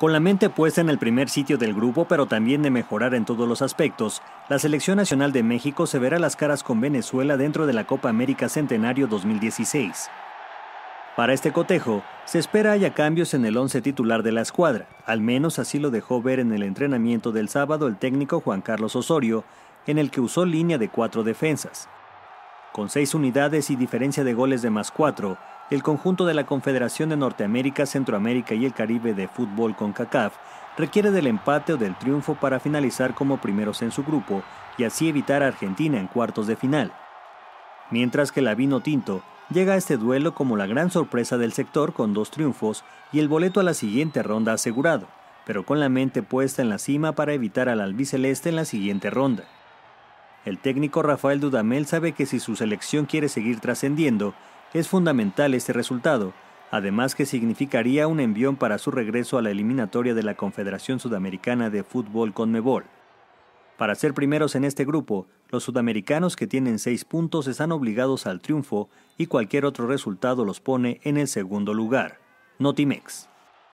Con la mente puesta en el primer sitio del grupo, pero también de mejorar en todos los aspectos, la Selección Nacional de México se verá las caras con Venezuela dentro de la Copa América Centenario 2016. Para este cotejo, se espera haya cambios en el once titular de la escuadra, al menos así lo dejó ver en el entrenamiento del sábado el técnico Juan Carlos Osorio, en el que usó línea de cuatro defensas. Con seis unidades y diferencia de goles de más cuatro, el conjunto de la Confederación de Norteamérica, Centroamérica y el Caribe de Fútbol con CACAF requiere del empate o del triunfo para finalizar como primeros en su grupo y así evitar a Argentina en cuartos de final. Mientras que la Vino Tinto llega a este duelo como la gran sorpresa del sector con dos triunfos y el boleto a la siguiente ronda asegurado, pero con la mente puesta en la cima para evitar al albiceleste en la siguiente ronda. El técnico Rafael Dudamel sabe que si su selección quiere seguir trascendiendo, es fundamental este resultado, además que significaría un envión para su regreso a la eliminatoria de la Confederación Sudamericana de Fútbol con Conmebol. Para ser primeros en este grupo, los sudamericanos que tienen seis puntos están obligados al triunfo y cualquier otro resultado los pone en el segundo lugar. Notimex.